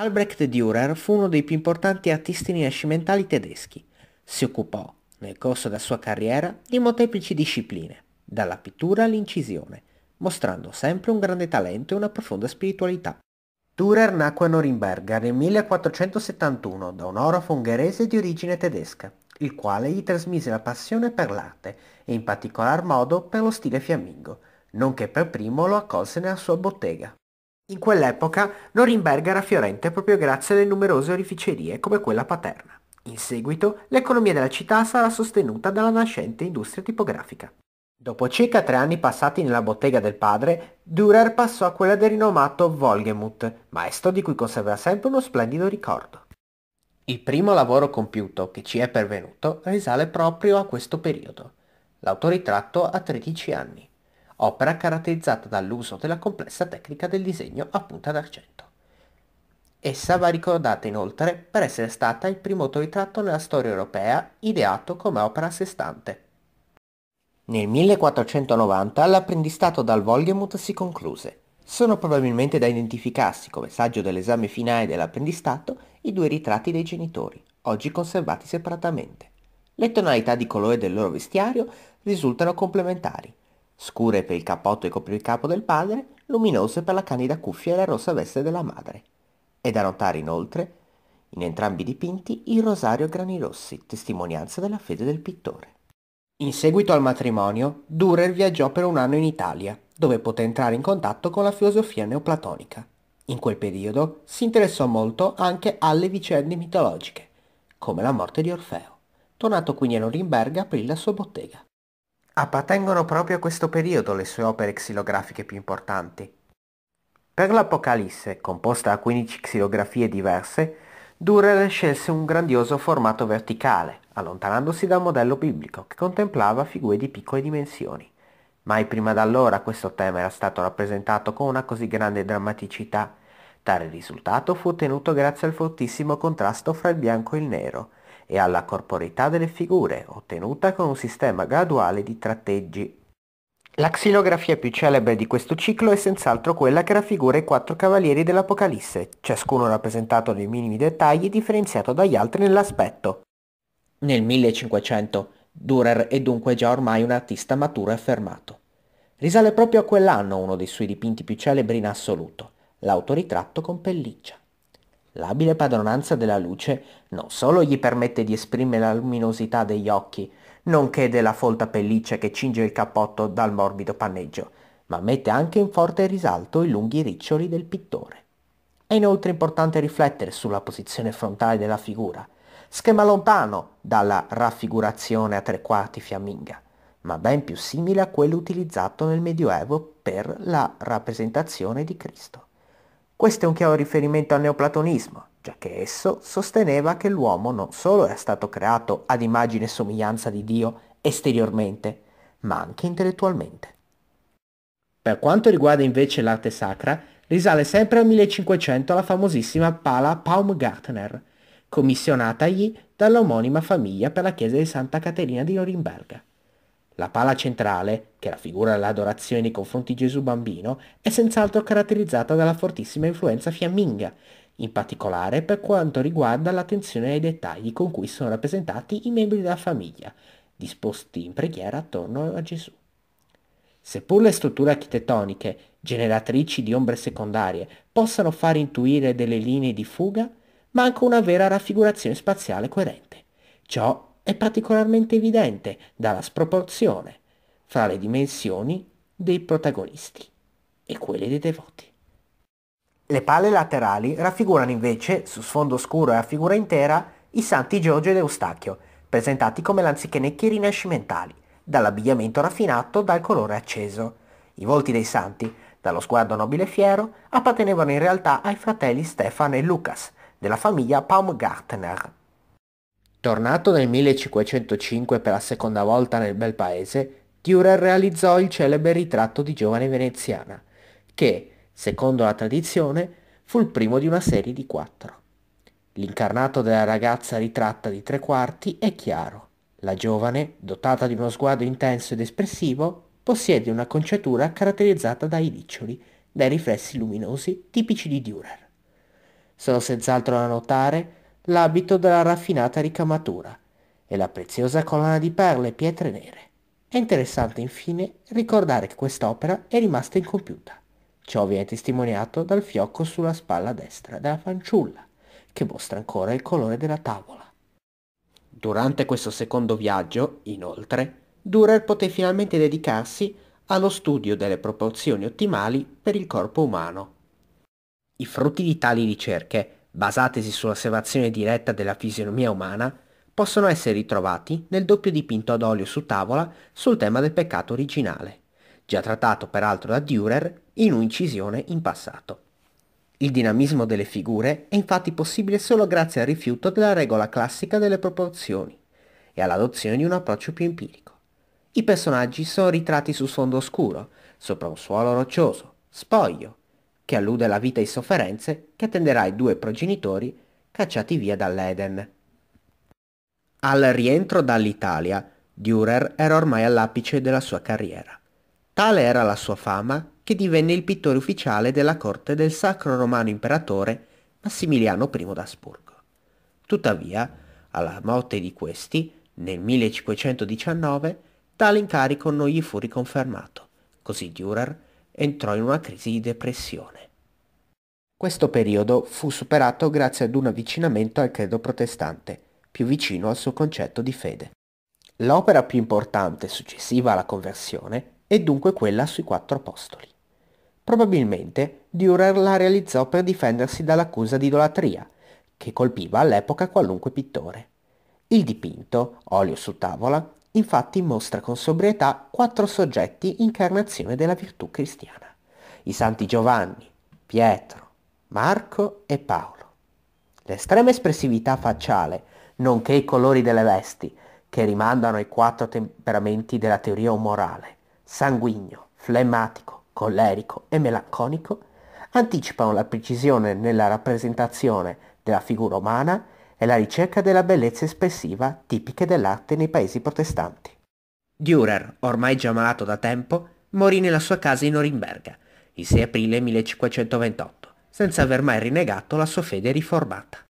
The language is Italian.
Albrecht Dürer fu uno dei più importanti artisti rinascimentali tedeschi. Si occupò, nel corso della sua carriera, di molteplici discipline, dalla pittura all'incisione, mostrando sempre un grande talento e una profonda spiritualità. Dürer nacque a Norimberga nel 1471 da un orafo ungherese di origine tedesca, il quale gli trasmise la passione per l'arte e in particolar modo per lo stile fiammingo, nonché per primo lo accolse nella sua bottega. In quell'epoca Norimberga era fiorente proprio grazie alle numerose orificerie come quella paterna. In seguito l'economia della città sarà sostenuta dalla nascente industria tipografica. Dopo circa tre anni passati nella bottega del padre, Dürer passò a quella del rinomato Volgemuth, maestro di cui conserva sempre uno splendido ricordo. Il primo lavoro compiuto che ci è pervenuto risale proprio a questo periodo, l'autoritratto ha 13 anni opera caratterizzata dall'uso della complessa tecnica del disegno a punta d'argento. Essa va ricordata inoltre per essere stata il primo autoritratto nella storia europea ideato come opera a sé stante. Nel 1490 l'apprendistato dal Volgemut si concluse. Sono probabilmente da identificarsi come saggio dell'esame finale dell'apprendistato i due ritratti dei genitori, oggi conservati separatamente. Le tonalità di colore del loro vestiario risultano complementari, scure per il cappotto e il capo del padre, luminose per la candida cuffia e la rossa veste della madre. È da notare inoltre, in entrambi i dipinti, il rosario a grani rossi, testimonianza della fede del pittore. In seguito al matrimonio, Durer viaggiò per un anno in Italia, dove poté entrare in contatto con la filosofia neoplatonica. In quel periodo si interessò molto anche alle vicende mitologiche, come la morte di Orfeo. Tornato quindi a Norimberga aprì la sua bottega appartengono proprio a questo periodo le sue opere xilografiche più importanti. Per l'Apocalisse, composta da 15 xilografie diverse, Durer scelse un grandioso formato verticale, allontanandosi dal modello biblico che contemplava figure di piccole dimensioni. Mai prima da allora questo tema era stato rappresentato con una così grande drammaticità. Tale risultato fu ottenuto grazie al fortissimo contrasto fra il bianco e il nero, e alla corporeità delle figure, ottenuta con un sistema graduale di tratteggi. La xilografia più celebre di questo ciclo è senz'altro quella che raffigura i quattro cavalieri dell'Apocalisse, ciascuno rappresentato nei minimi dettagli e differenziato dagli altri nell'aspetto. Nel 1500 Dürer è dunque già ormai un artista maturo e affermato. Risale proprio a quell'anno uno dei suoi dipinti più celebri in assoluto, l'autoritratto con pelliccia. L'abile padronanza della luce non solo gli permette di esprimere la luminosità degli occhi, nonché della folta pelliccia che cinge il cappotto dal morbido panneggio, ma mette anche in forte risalto i lunghi riccioli del pittore. È inoltre importante riflettere sulla posizione frontale della figura, schema lontano dalla raffigurazione a tre quarti fiamminga, ma ben più simile a quello utilizzato nel Medioevo per la rappresentazione di Cristo. Questo è un chiaro riferimento al neoplatonismo, giacché esso sosteneva che l'uomo non solo era stato creato ad immagine e somiglianza di Dio esteriormente, ma anche intellettualmente. Per quanto riguarda invece l'arte sacra, risale sempre al 1500 la famosissima pala Baumgartner, commissionatagli dall'omonima famiglia per la chiesa di Santa Caterina di Norimberga. La pala centrale, che raffigura l'adorazione nei confronti di Gesù bambino, è senz'altro caratterizzata dalla fortissima influenza fiamminga, in particolare per quanto riguarda l'attenzione ai dettagli con cui sono rappresentati i membri della famiglia, disposti in preghiera attorno a Gesù. Seppur le strutture architettoniche, generatrici di ombre secondarie, possano far intuire delle linee di fuga, manca una vera raffigurazione spaziale coerente. Ciò è particolarmente evidente dalla sproporzione fra le dimensioni dei protagonisti e quelle dei devoti. Le palle laterali raffigurano invece, su sfondo scuro e a figura intera, i santi Giorgio ed Eustachio, presentati come lanzichenecchi rinascimentali, dall'abbigliamento raffinato dal colore acceso. I volti dei santi, dallo sguardo nobile e fiero, appartenevano in realtà ai fratelli Stefano e Lucas, della famiglia Paumgartner, Tornato nel 1505 per la seconda volta nel bel paese, Durer realizzò il celebre ritratto di giovane veneziana, che, secondo la tradizione, fu il primo di una serie di quattro. L'incarnato della ragazza ritratta di tre quarti è chiaro. La giovane, dotata di uno sguardo intenso ed espressivo, possiede una conciatura caratterizzata dai riccioli, dai riflessi luminosi tipici di Durer. Sono senz'altro da notare l'abito dalla raffinata ricamatura e la preziosa collana di perle e pietre nere. È interessante infine ricordare che quest'opera è rimasta incompiuta. Ciò viene testimoniato dal fiocco sulla spalla destra della fanciulla, che mostra ancora il colore della tavola. Durante questo secondo viaggio, inoltre, Durer poté finalmente dedicarsi allo studio delle proporzioni ottimali per il corpo umano. I frutti di tali ricerche basatesi sull'osservazione diretta della fisionomia umana, possono essere ritrovati nel doppio dipinto ad olio su tavola sul tema del peccato originale, già trattato peraltro da Dürer in un'incisione in passato. Il dinamismo delle figure è infatti possibile solo grazie al rifiuto della regola classica delle proporzioni e all'adozione di un approccio più empirico. I personaggi sono ritratti su sfondo oscuro, sopra un suolo roccioso, spoglio, che allude alla vita e sofferenze che attenderà i due progenitori cacciati via dall'Eden. Al rientro dall'Italia, Dürer era ormai all'apice della sua carriera. Tale era la sua fama che divenne il pittore ufficiale della corte del sacro romano imperatore Massimiliano I d'Asburgo. Tuttavia, alla morte di questi, nel 1519, tale incarico non gli fu riconfermato, così Dürer entrò in una crisi di depressione. Questo periodo fu superato grazie ad un avvicinamento al credo protestante, più vicino al suo concetto di fede. L'opera più importante successiva alla conversione è dunque quella sui quattro apostoli. Probabilmente Dürer la realizzò per difendersi dall'accusa di idolatria, che colpiva all'epoca qualunque pittore. Il dipinto, olio su tavola, infatti mostra con sobrietà quattro soggetti incarnazione della virtù cristiana, i santi Giovanni, Pietro, Marco e Paolo. L'estrema espressività facciale, nonché i colori delle vesti, che rimandano ai quattro temperamenti della teoria umorale, sanguigno, flemmatico, collerico e melanconico, anticipano la precisione nella rappresentazione della figura umana e la ricerca della bellezza espressiva tipiche dell'arte nei paesi protestanti. Dürer, ormai già malato da tempo, morì nella sua casa in Norimberga, il 6 aprile 1528, senza aver mai rinnegato la sua fede riformata.